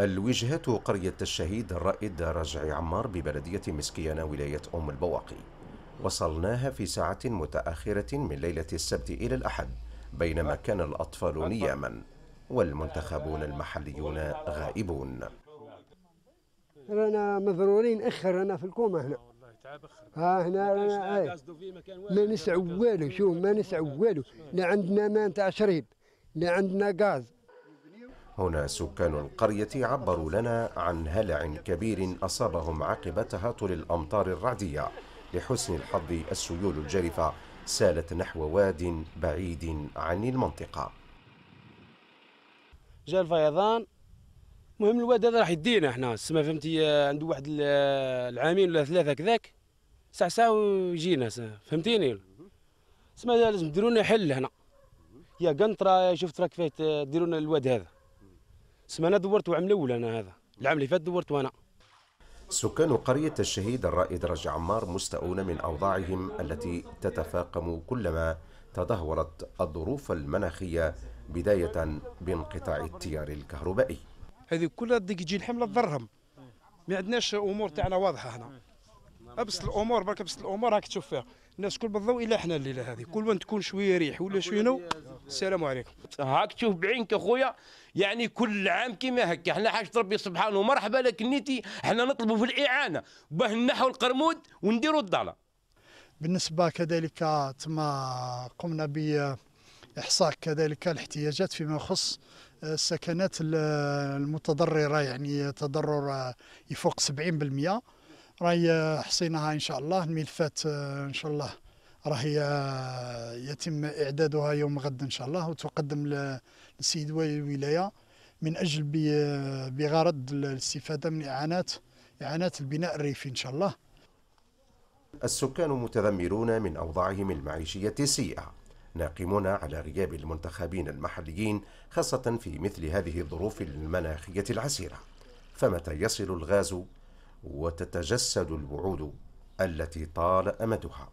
الوجهة قرية الشهيد الرائد رجعي عمار ببلدية مسكيانة ولاية أم البواقي وصلناها في ساعة متأخرة من ليلة السبت إلى الأحد بينما كان الأطفال نياما والمنتخبون المحليون غائبون رانا مضرورين اخر رانا في الكومة هنا ها هنا رانا ما نسعوا والو شو ما نسعوا والو لا عندنا ما نتاع شريب لا عندنا غاز هنا سكان القرية عبروا لنا عن هلع كبير أصابهم عقب تهاطل الأمطار الرعدية لحسن الحظ السيول الجارفة سالت نحو واد بعيد عن المنطقة جاء الفيضان المهم الواد هذا راح يدينا احنا سما فهمتي عنده واحد العامين ولا ثلاثة كذاك ساعة ساعة ويجينا فهمتيني سما لازم ديرونا حل هنا يا قنطرة شفت راك فايت ديرونا الواد هذا سمانة انا دورت عام الاول انا هذا العام اللي فات دورت وانا سكان قرية الشهيد الرائد رج عمار مستاءون من أوضاعهم التي تتفاقم كلما تدهورت الظروف المناخية بداية بانقطاع التيار الكهربائي هذه كلها ديك تجي الحملة تضرهم ما عندناش أمور تاعنا واضحة هنا أبس الأمور برك أبس الأمور راك تشوف فيها الناس كل بالضوء إلا حنا الليلة هذه كل ما تكون شوية ريح ولا شوية نو السلام عليكم هاك تشوف بعينك اخويا يعني كل عام كيما هكا حنا حاجه ربي سبحانه ومرحبا لك نيتي حنا نطلبوا في الاعانه باه نحو القرمود ونديروا الضاله بالنسبه كذلك تما قمنا باحصاء كذلك الاحتياجات فيما يخص آه، السكنات المتضرره يعني تضرر آه، يفوق 70% راهي آه، حصيناها ان شاء الله الملفات ان شاء الله راهي يتم اعدادها يوم غد ان شاء الله وتقدم للسيد ولي الولايه من اجل بغرض الاستفاده من اعانات اعانات البناء الريفي ان شاء الله. السكان متذمرون من اوضاعهم المعيشيه السيئه، ناقمون على غياب المنتخبين المحليين خاصه في مثل هذه الظروف المناخيه العسيره. فمتى يصل الغاز وتتجسد الوعود التي طال امدها؟